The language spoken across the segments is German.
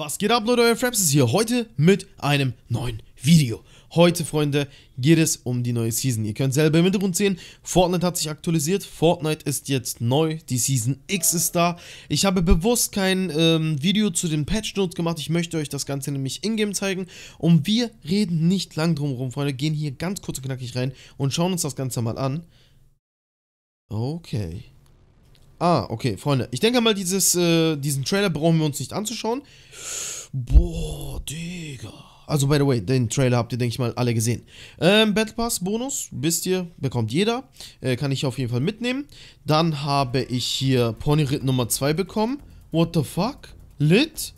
Was geht ab Leute, euer Fraps ist hier heute mit einem neuen Video. Heute, Freunde, geht es um die neue Season. Ihr könnt selber im Hintergrund sehen, Fortnite hat sich aktualisiert, Fortnite ist jetzt neu, die Season X ist da. Ich habe bewusst kein ähm, Video zu den Patch Notes gemacht, ich möchte euch das Ganze nämlich ingame zeigen. Und wir reden nicht lang drum rum, Freunde, gehen hier ganz kurz und knackig rein und schauen uns das Ganze mal an. Okay. Ah, okay, Freunde. Ich denke mal, dieses, äh, diesen Trailer brauchen wir uns nicht anzuschauen. Boah, Digga. Also, by the way, den Trailer habt ihr, denke ich mal, alle gesehen. Ähm, Battle Pass Bonus, wisst ihr, bekommt jeder. Äh, kann ich auf jeden Fall mitnehmen. Dann habe ich hier Pony Ritt Nummer 2 bekommen. What the fuck? Lit?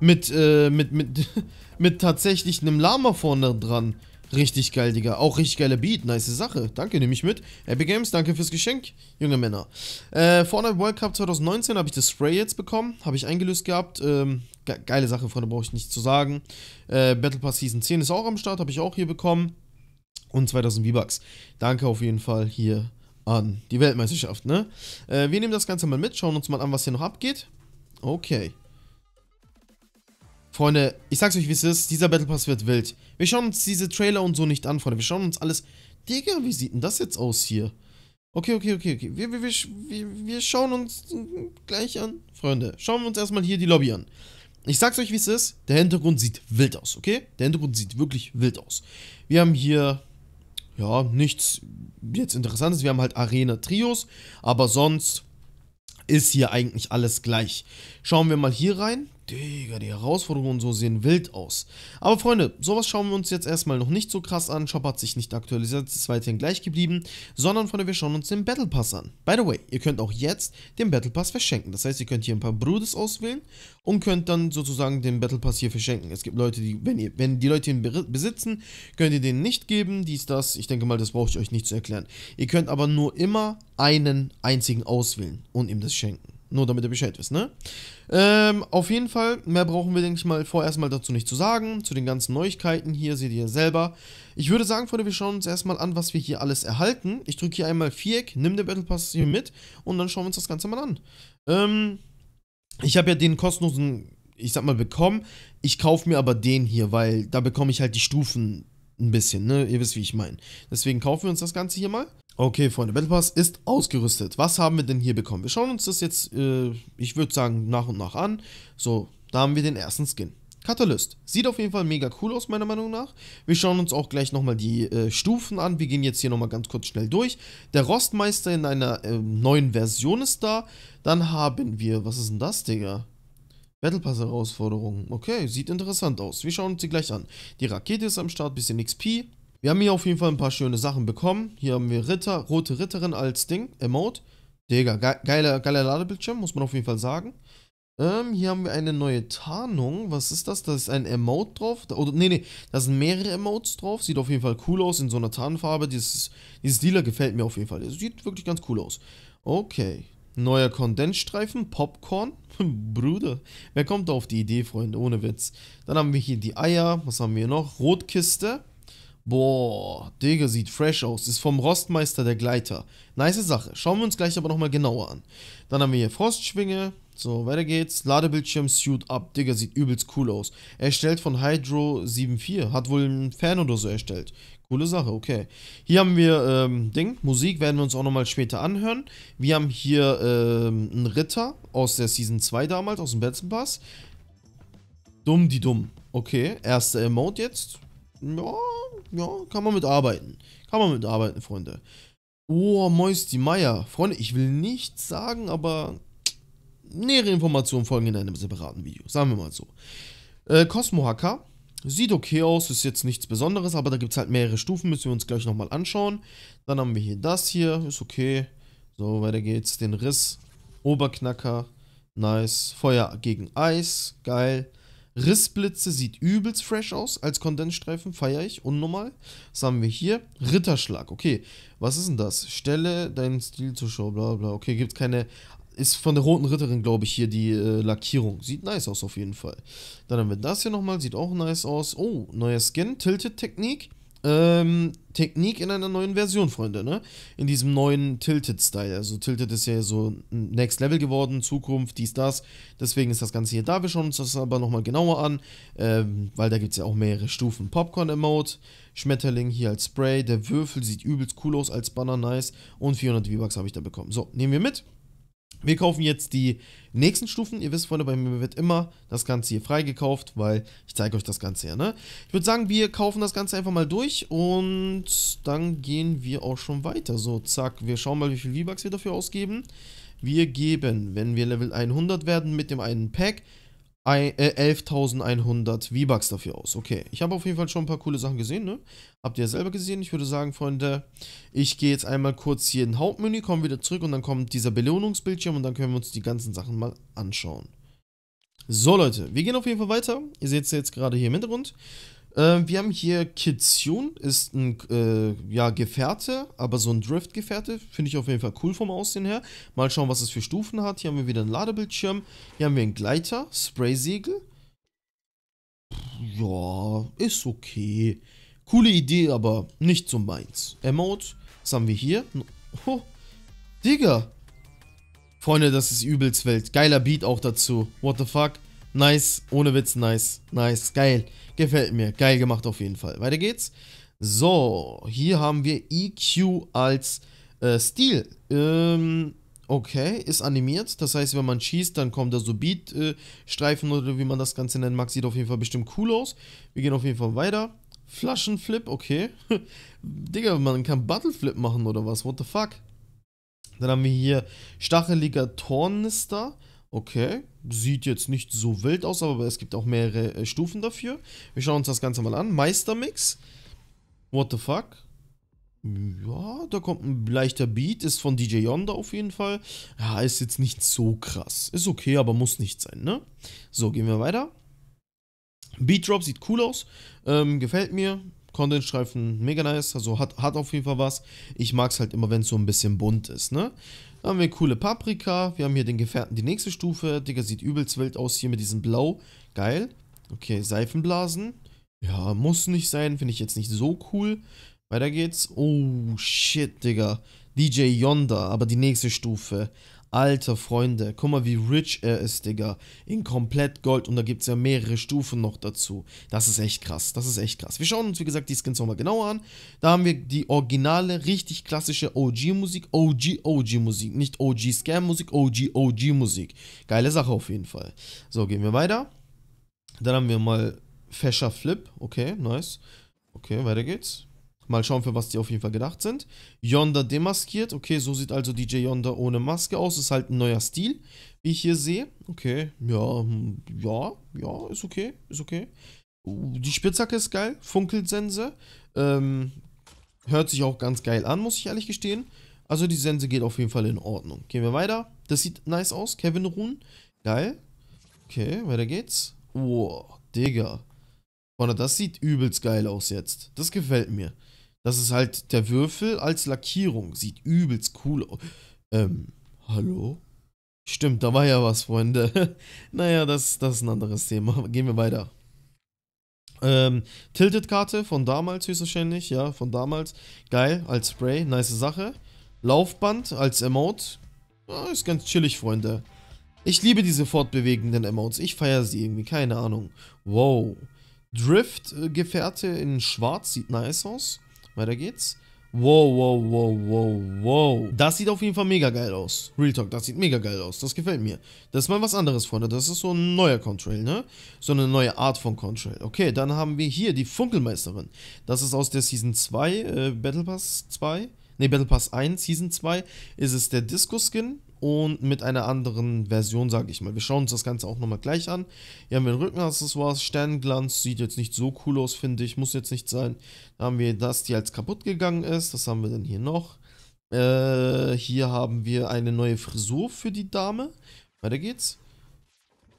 Mit, äh, mit, mit, mit tatsächlich einem Lama vorne dran. Richtig geil, Digga. Auch richtig geiler Beat. Nice Sache. Danke, nehme ich mit. Epic Games, danke fürs Geschenk, junge Männer. Äh, Fortnite World Cup 2019 habe ich das Spray jetzt bekommen. Habe ich eingelöst gehabt. Ähm, ge geile Sache, Freunde, brauche ich nicht zu sagen. Äh, Battle Pass Season 10 ist auch am Start. Habe ich auch hier bekommen. Und 2000 V-Bucks. Danke auf jeden Fall hier an die Weltmeisterschaft, ne? Äh, wir nehmen das Ganze mal mit. Schauen uns mal an, was hier noch abgeht. Okay. Freunde, ich sag's euch, wie es ist, dieser Battle Pass wird wild. Wir schauen uns diese Trailer und so nicht an, Freunde. Wir schauen uns alles... Digga, wie sieht denn das jetzt aus hier? Okay, okay, okay, okay. Wir, wir, wir, wir schauen uns gleich an. Freunde, schauen wir uns erstmal hier die Lobby an. Ich sag's euch, wie es ist. Der Hintergrund sieht wild aus, okay? Der Hintergrund sieht wirklich wild aus. Wir haben hier, ja, nichts jetzt Interessantes. Wir haben halt Arena-Trios, aber sonst ist hier eigentlich alles gleich. Schauen wir mal hier rein. Digga, die Herausforderungen so sehen wild aus. Aber Freunde, sowas schauen wir uns jetzt erstmal noch nicht so krass an. Shop hat sich nicht aktualisiert, ist weiterhin gleich geblieben. Sondern, Freunde, wir schauen uns den Battle Pass an. By the way, ihr könnt auch jetzt den Battle Pass verschenken. Das heißt, ihr könnt hier ein paar Brudes auswählen und könnt dann sozusagen den Battle Pass hier verschenken. Es gibt Leute, die, wenn, ihr, wenn die Leute ihn besitzen, könnt ihr den nicht geben. Dies, das, ich denke mal, das brauche ich euch nicht zu erklären. Ihr könnt aber nur immer einen einzigen auswählen und ihm das schenken. Nur damit ihr Bescheid wisst, ne? Ähm, auf jeden Fall, mehr brauchen wir, denke ich mal, vorerst mal dazu nicht zu sagen. Zu den ganzen Neuigkeiten hier seht ihr selber. Ich würde sagen, Freunde, wir schauen uns erstmal an, was wir hier alles erhalten. Ich drücke hier einmal Viereck, nimm den Battle Pass hier mit und dann schauen wir uns das Ganze mal an. Ähm, ich habe ja den kostenlosen, ich sag mal, bekommen. Ich kaufe mir aber den hier, weil da bekomme ich halt die Stufen ein bisschen, ne? Ihr wisst, wie ich meine. Deswegen kaufen wir uns das Ganze hier mal. Okay, Freunde, Battle Pass ist ausgerüstet. Was haben wir denn hier bekommen? Wir schauen uns das jetzt, äh, ich würde sagen, nach und nach an. So, da haben wir den ersten Skin. Katalyst. Sieht auf jeden Fall mega cool aus, meiner Meinung nach. Wir schauen uns auch gleich nochmal die äh, Stufen an. Wir gehen jetzt hier nochmal ganz kurz schnell durch. Der Rostmeister in einer äh, neuen Version ist da. Dann haben wir, was ist denn das, Digga? Battle Pass Herausforderungen. Okay, sieht interessant aus. Wir schauen uns die gleich an. Die Rakete ist am Start, bisschen XP. Wir haben hier auf jeden Fall ein paar schöne Sachen bekommen. Hier haben wir Ritter, rote Ritterin als Ding, Emote. Digga, ge geiler, geiler Ladebildschirm, muss man auf jeden Fall sagen. Ähm, hier haben wir eine neue Tarnung. Was ist das? Da ist ein Emote drauf. Da, oder, nee, nee, da sind mehrere Emotes drauf. Sieht auf jeden Fall cool aus in so einer Tarnfarbe. Dieses, dieses Dealer gefällt mir auf jeden Fall. Das sieht wirklich ganz cool aus. Okay. Neuer Kondensstreifen, Popcorn. Bruder, wer kommt da auf die Idee, Freunde? Ohne Witz. Dann haben wir hier die Eier. Was haben wir noch? Rotkiste. Boah, Digga, sieht fresh aus. Ist vom Rostmeister der Gleiter. Nice Sache. Schauen wir uns gleich aber nochmal genauer an. Dann haben wir hier Frostschwinge. So, weiter geht's. Ladebildschirm Suit Up. Digga, sieht übelst cool aus. Erstellt von Hydro 74. Hat wohl ein Fan oder so erstellt. Coole Sache, okay. Hier haben wir ähm, Ding, Musik werden wir uns auch nochmal später anhören. Wir haben hier ähm, einen Ritter aus der Season 2 damals, aus dem letzten Pass. Dumm, die dumm. Okay, erster Emote jetzt. Ja, ja, kann man mitarbeiten. Kann man mitarbeiten, Freunde. Oh, Moisty Meier. Freunde, ich will nichts sagen, aber nähere Informationen folgen in einem separaten Video. Sagen wir mal so. Äh, Cosmo Hacker. Sieht okay aus, ist jetzt nichts Besonderes, aber da gibt es halt mehrere Stufen, müssen wir uns gleich nochmal anschauen. Dann haben wir hier das hier, ist okay. So, weiter geht's. Den Riss, Oberknacker, nice. Feuer gegen Eis, geil. Rissblitze sieht übelst fresh aus als Kondensstreifen, feiere ich, unnormal. Was haben wir hier? Ritterschlag, okay. Was ist denn das? Stelle deinen Stil zur Show, bla bla. Okay, gibt es keine. Ist von der Roten Ritterin, glaube ich, hier die äh, Lackierung. Sieht nice aus auf jeden Fall. Dann haben wir das hier nochmal, sieht auch nice aus. Oh, neuer Skin, Tilted Technik ähm, Technik in einer neuen Version, Freunde, ne? In diesem neuen Tilted-Style. Also Tilted ist ja so Next Level geworden, Zukunft, dies, das. Deswegen ist das Ganze hier da. Wir schauen uns das aber nochmal genauer an, ähm, weil da gibt es ja auch mehrere Stufen. Popcorn-Emote, Schmetterling hier als Spray, der Würfel sieht übelst cool aus als Banner, nice. Und 400 V-Bucks habe ich da bekommen. So, nehmen wir mit. Wir kaufen jetzt die nächsten Stufen. Ihr wisst, Freunde, bei mir wird immer das Ganze hier freigekauft, weil ich zeige euch das Ganze ja, ne? Ich würde sagen, wir kaufen das Ganze einfach mal durch und dann gehen wir auch schon weiter. So, zack, wir schauen mal, wie viel V-Bucks wir dafür ausgeben. Wir geben, wenn wir Level 100 werden mit dem einen Pack, 11.100 äh, V-Bucks dafür aus. Okay, ich habe auf jeden Fall schon ein paar coole Sachen gesehen, ne? Habt ihr ja selber gesehen. Ich würde sagen, Freunde, ich gehe jetzt einmal kurz hier in den Hauptmenü, komme wieder zurück und dann kommt dieser Belohnungsbildschirm und dann können wir uns die ganzen Sachen mal anschauen. So Leute, wir gehen auf jeden Fall weiter. Ihr seht es jetzt gerade hier im Hintergrund. Äh, wir haben hier Kitsune, ist ein äh, ja, Gefährte, aber so ein Drift-Gefährte. Finde ich auf jeden Fall cool vom Aussehen her. Mal schauen, was es für Stufen hat. Hier haben wir wieder einen Ladebildschirm. Hier haben wir einen Gleiter, spray Spraysegel. Ja, ist okay. Coole Idee, aber nicht so meins. Emote, was haben wir hier? Oh, Digga. Freunde, das ist übelst Welt. Geiler Beat auch dazu. What the fuck? Nice, ohne Witz, nice, nice, geil. Gefällt mir, geil gemacht auf jeden Fall. Weiter geht's. So, hier haben wir EQ als äh, Stil. Ähm, okay, ist animiert. Das heißt, wenn man schießt, dann kommt da so Beat-Streifen äh, oder wie man das Ganze nennen mag. Sieht auf jeden Fall bestimmt cool aus. Wir gehen auf jeden Fall weiter. Flaschenflip, okay. Digga, man kann Battleflip machen oder was? What the fuck? Dann haben wir hier stacheliger Tornister. Okay, sieht jetzt nicht so wild aus, aber es gibt auch mehrere äh, Stufen dafür. Wir schauen uns das Ganze mal an. Meistermix. What the fuck? Ja, da kommt ein leichter Beat, ist von DJ Yonder auf jeden Fall. Ja, ist jetzt nicht so krass. Ist okay, aber muss nicht sein, ne? So, gehen wir weiter. Beat Drop sieht cool aus, ähm, gefällt mir. Content-Streifen mega nice, also hat, hat auf jeden Fall was. Ich mag es halt immer, wenn es so ein bisschen bunt ist, ne? Dann haben wir coole Paprika. Wir haben hier den Gefährten die nächste Stufe. Digga, sieht übelst wild aus hier mit diesem Blau. Geil. Okay, Seifenblasen. Ja, muss nicht sein. Finde ich jetzt nicht so cool. Weiter geht's. Oh, shit, Digga. DJ Yonder, aber die nächste Stufe. Alter, Freunde, guck mal, wie rich er ist, Digga. In komplett Gold und da gibt es ja mehrere Stufen noch dazu. Das ist echt krass, das ist echt krass. Wir schauen uns, wie gesagt, die Skins nochmal genauer an. Da haben wir die originale, richtig klassische OG-Musik, OG-OG-Musik, nicht OG-Scam-Musik, OG-OG-Musik. Geile Sache auf jeden Fall. So, gehen wir weiter. Dann haben wir mal Fescher Flip, okay, nice. Okay, weiter geht's. Mal schauen, für was die auf jeden Fall gedacht sind. Yonda demaskiert. Okay, so sieht also DJ Yonda ohne Maske aus. Ist halt ein neuer Stil, wie ich hier sehe. Okay, ja, hm, ja, ja, ist okay, ist okay. Uh, die Spitzhacke ist geil. Funkelsense. Ähm, hört sich auch ganz geil an, muss ich ehrlich gestehen. Also die Sense geht auf jeden Fall in Ordnung. Gehen wir weiter. Das sieht nice aus. Kevin Ruhn. Geil. Okay, weiter geht's. Oh, Digga. das sieht übelst geil aus jetzt. Das gefällt mir. Das ist halt der Würfel als Lackierung. Sieht übelst cool aus. Ähm, hallo? Stimmt, da war ja was, Freunde. naja, das, das ist ein anderes Thema. Gehen wir weiter. Ähm, Tilted-Karte von damals höchstwahrscheinlich, ja, von damals. Geil, als Spray, nice Sache. Laufband als Emote. Ja, ist ganz chillig, Freunde. Ich liebe diese fortbewegenden Emotes. Ich feiere sie irgendwie, keine Ahnung. Wow. Drift-Gefährte in schwarz sieht nice aus. Weiter geht's. Wow, wow, wow, wow, wow. Das sieht auf jeden Fall mega geil aus. Real Talk, das sieht mega geil aus. Das gefällt mir. Das ist mal was anderes, Freunde. Das ist so ein neuer Contrail, ne? So eine neue Art von Contrail. Okay, dann haben wir hier die Funkelmeisterin. Das ist aus der Season 2, äh, Battle Pass 2. Ne, Battle Pass 1, Season 2. Ist es der Disco-Skin und mit einer anderen Version, sage ich mal. Wir schauen uns das Ganze auch nochmal gleich an. Hier haben wir ein Rückenaccessoires, Sternenglanz, sieht jetzt nicht so cool aus, finde ich, muss jetzt nicht sein. Da haben wir das, die als kaputt gegangen ist, das haben wir dann hier noch. Äh, hier haben wir eine neue Frisur für die Dame. Weiter geht's.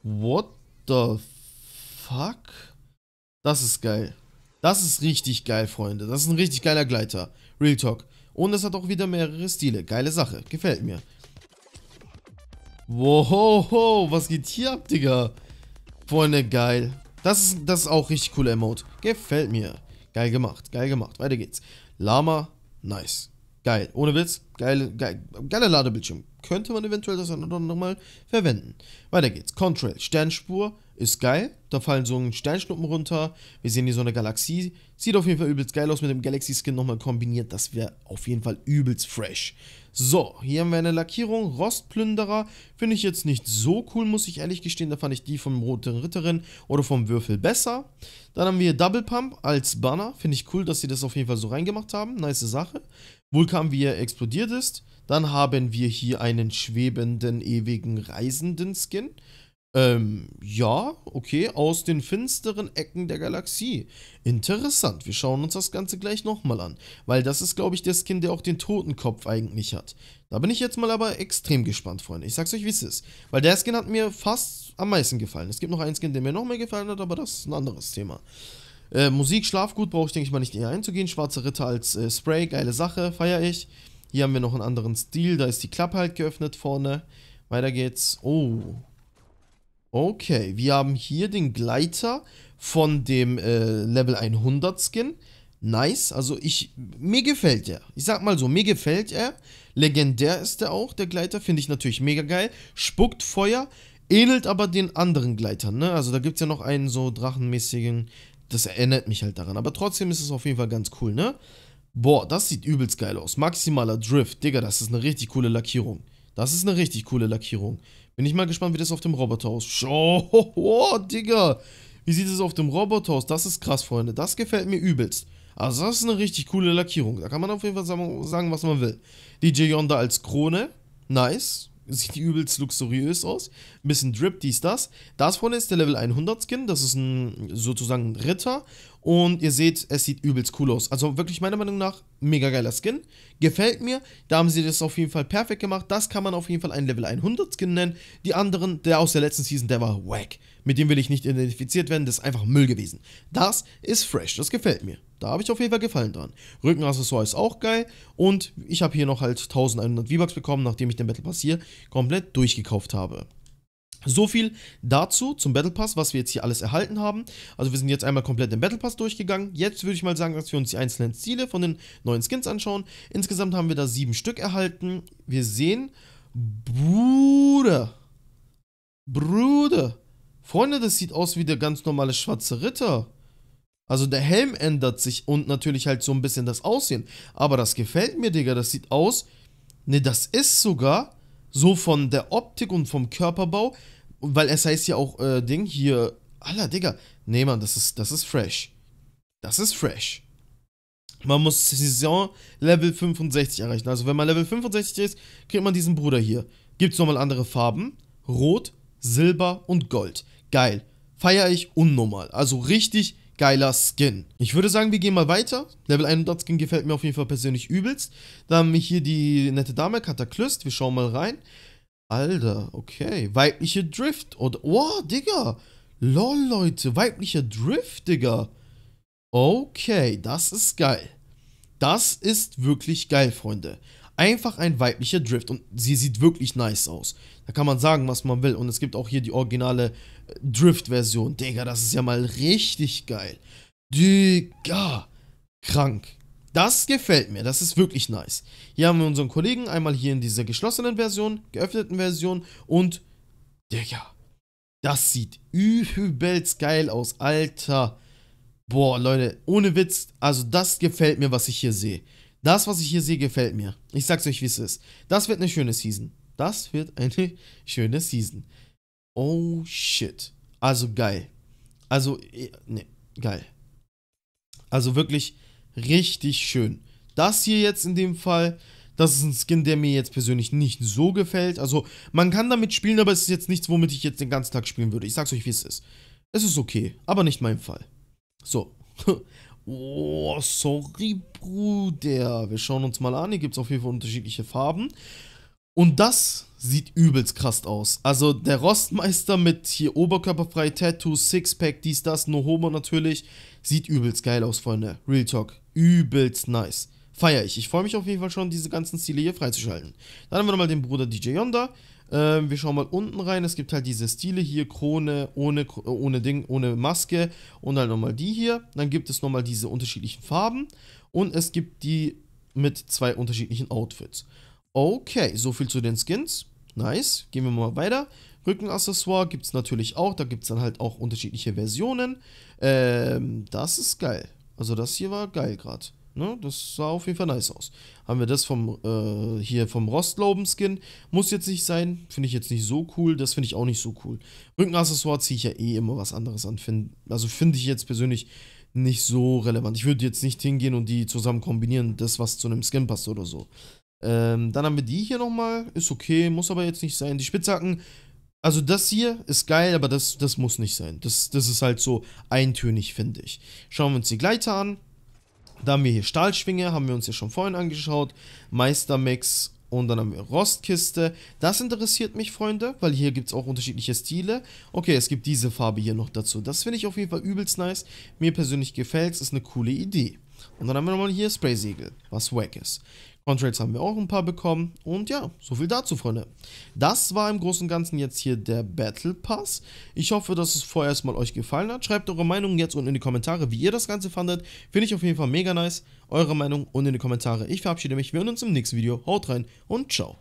What the fuck? Das ist geil. Das ist richtig geil, Freunde. Das ist ein richtig geiler Gleiter. Real Talk. Und es hat auch wieder mehrere Stile. Geile Sache. Gefällt mir. Wow, was geht hier ab, Digga? Freunde, geil. Das ist, das ist auch richtig cooler Emote. Gefällt mir. Geil gemacht, geil gemacht. Weiter geht's. Lama, nice. Geil. Ohne Witz, geil, geil, geiler Ladebildschirm. Könnte man eventuell das oder andere mal verwenden. Weiter geht's. Contrail, Sternspur, ist geil. Da fallen so ein Sternschnuppen runter. Wir sehen hier so eine Galaxie. Sieht auf jeden Fall übelst geil aus mit dem Galaxy-Skin nochmal kombiniert. Das wäre auf jeden Fall übelst fresh. So, hier haben wir eine Lackierung. Rostplünderer finde ich jetzt nicht so cool, muss ich ehrlich gestehen. Da fand ich die vom Roten Ritterin oder vom Würfel besser. Dann haben wir Double Pump als Banner. Finde ich cool, dass sie das auf jeden Fall so reingemacht haben. Nice Sache. Vulkan, wie er explodiert ist. Dann haben wir hier einen schwebenden, ewigen Reisenden-Skin. Ähm, ja, okay, aus den finsteren Ecken der Galaxie. Interessant, wir schauen uns das Ganze gleich nochmal an, weil das ist, glaube ich, der Skin, der auch den Totenkopf eigentlich hat. Da bin ich jetzt mal aber extrem gespannt, Freunde. Ich sag's euch, wie es ist. Weil der Skin hat mir fast am meisten gefallen. Es gibt noch einen Skin, der mir noch mehr gefallen hat, aber das ist ein anderes Thema. Äh, Musik, Schlafgut brauche ich, denke ich mal, nicht eher einzugehen. Schwarzer Ritter als äh, Spray, geile Sache, feiere ich. Hier haben wir noch einen anderen Stil, da ist die Klappe halt geöffnet vorne. Weiter geht's. Oh, Okay, wir haben hier den Gleiter von dem äh, Level 100 Skin. Nice, also ich, mir gefällt er. Ich sag mal so, mir gefällt er. Legendär ist er auch, der Gleiter, finde ich natürlich mega geil. Spuckt Feuer, ähnelt aber den anderen Gleitern, ne? Also da gibt es ja noch einen so drachenmäßigen, das erinnert mich halt daran. Aber trotzdem ist es auf jeden Fall ganz cool, ne? Boah, das sieht übelst geil aus. Maximaler Drift, Digga, das ist eine richtig coole Lackierung. Das ist eine richtig coole Lackierung. Bin ich mal gespannt, wie das auf dem Roboter aussieht. Oh, oh, Digga. Wie sieht es auf dem Roboter aus? Das ist krass, Freunde. Das gefällt mir übelst. Also das ist eine richtig coole Lackierung. Da kann man auf jeden Fall sagen, was man will. DJ Yonder als Krone. Nice. Sieht übelst luxuriös aus. Ein bisschen Drip, dies, das. Das vorne ist der Level 100 Skin. Das ist ein sozusagen ein Ritter. Und ihr seht, es sieht übelst cool aus. Also wirklich meiner Meinung nach mega geiler Skin. Gefällt mir. Da haben sie das auf jeden Fall perfekt gemacht. Das kann man auf jeden Fall einen Level 100 Skin nennen. Die anderen, der aus der letzten Season, der war wack. Mit dem will ich nicht identifiziert werden. Das ist einfach Müll gewesen. Das ist fresh. Das gefällt mir. Da habe ich auf jeden Fall Gefallen dran. Rückenaccessoire ist auch geil. Und ich habe hier noch halt 1100 V-Bucks bekommen, nachdem ich den Battle Pass hier komplett durchgekauft habe. So viel dazu zum Battle Pass, was wir jetzt hier alles erhalten haben. Also wir sind jetzt einmal komplett den Battle Pass durchgegangen. Jetzt würde ich mal sagen, dass wir uns die einzelnen Ziele von den neuen Skins anschauen. Insgesamt haben wir da sieben Stück erhalten. Wir sehen, Bruder, Bruder, Freunde, das sieht aus wie der ganz normale schwarze Ritter. Also der Helm ändert sich und natürlich halt so ein bisschen das Aussehen. Aber das gefällt mir, Digga, das sieht aus, ne, das ist sogar so von der Optik und vom Körperbau und weil es heißt ja auch, äh, Ding hier, Alter, Digga. Nee, Mann, das ist, das ist fresh. Das ist fresh. Man muss Saison Level 65 erreichen. Also wenn man Level 65 ist, kriegt man diesen Bruder hier. Gibt es nochmal andere Farben. Rot, Silber und Gold. Geil. Feier ich unnormal. Also richtig geiler Skin. Ich würde sagen, wir gehen mal weiter. Level 100 Skin gefällt mir auf jeden Fall persönlich übelst. Dann haben wir hier die nette Dame, Kataklyst. Wir schauen mal rein. Alter, okay. Weibliche Drift. Oder, oh, Digga. Lol, Leute. Weiblicher Drift, Digga. Okay, das ist geil. Das ist wirklich geil, Freunde. Einfach ein weiblicher Drift. Und sie sieht wirklich nice aus. Da kann man sagen, was man will. Und es gibt auch hier die originale äh, Drift-Version. Digga, das ist ja mal richtig geil. Digga. Krank. Das gefällt mir, das ist wirklich nice. Hier haben wir unseren Kollegen, einmal hier in dieser geschlossenen Version, geöffneten Version und, Digga, das sieht übelst geil aus, Alter. Boah, Leute, ohne Witz, also das gefällt mir, was ich hier sehe. Das, was ich hier sehe, gefällt mir. Ich sag's euch, wie es ist. Das wird eine schöne Season. Das wird eine schöne Season. Oh shit. Also geil. Also, ne, geil. Also wirklich, richtig schön. Das hier jetzt in dem Fall, das ist ein Skin, der mir jetzt persönlich nicht so gefällt. Also man kann damit spielen, aber es ist jetzt nichts, womit ich jetzt den ganzen Tag spielen würde. Ich sag's euch, wie es ist. Es ist okay, aber nicht mein Fall. So. oh, sorry, Bruder. Wir schauen uns mal an. Hier gibt's auf jeden Fall unterschiedliche Farben. Und das sieht übelst krass aus. Also der Rostmeister mit hier oberkörperfrei, Tattoo, Sixpack, dies, das, no homo natürlich. Sieht übelst geil aus, Freunde. Real Talk übelst nice. Feier ich. Ich freue mich auf jeden Fall schon, diese ganzen Stile hier freizuschalten. Dann haben wir nochmal den Bruder DJ Yonda. Ähm, wir schauen mal unten rein. Es gibt halt diese Stile hier, Krone, ohne, ohne Ding, ohne Maske und dann halt nochmal die hier. Dann gibt es nochmal diese unterschiedlichen Farben und es gibt die mit zwei unterschiedlichen Outfits. Okay, so viel zu den Skins. Nice. Gehen wir mal weiter. Rückenaccessoire gibt es natürlich auch. Da gibt es dann halt auch unterschiedliche Versionen. Ähm, das ist geil. Also das hier war geil gerade. Ne? Das sah auf jeden Fall nice aus. Haben wir das vom äh, hier vom rostlauben skin Muss jetzt nicht sein. Finde ich jetzt nicht so cool. Das finde ich auch nicht so cool. Rückenaccessoire ziehe ich ja eh immer was anderes an. Find, also finde ich jetzt persönlich nicht so relevant. Ich würde jetzt nicht hingehen und die zusammen kombinieren, das, was zu einem Skin passt oder so. Ähm, dann haben wir die hier nochmal. Ist okay, muss aber jetzt nicht sein. Die Spitzhacken also das hier ist geil, aber das, das muss nicht sein. Das, das ist halt so eintönig, finde ich. Schauen wir uns die Gleiter an. Da haben wir hier Stahlschwinge, haben wir uns ja schon vorhin angeschaut. Meistermax und dann haben wir Rostkiste. Das interessiert mich, Freunde, weil hier gibt es auch unterschiedliche Stile. Okay, es gibt diese Farbe hier noch dazu. Das finde ich auf jeden Fall übelst nice. Mir persönlich gefällt es, ist eine coole Idee. Und dann haben wir nochmal hier Spraysegel, was wack ist. Contrails haben wir auch ein paar bekommen. Und ja, so viel dazu, Freunde. Das war im Großen und Ganzen jetzt hier der Battle Pass. Ich hoffe, dass es vorerst mal euch gefallen hat. Schreibt eure Meinung jetzt unten in die Kommentare, wie ihr das Ganze fandet. Finde ich auf jeden Fall mega nice. Eure Meinung unten in die Kommentare. Ich verabschiede mich. Wir hören uns im nächsten Video. Haut rein und ciao.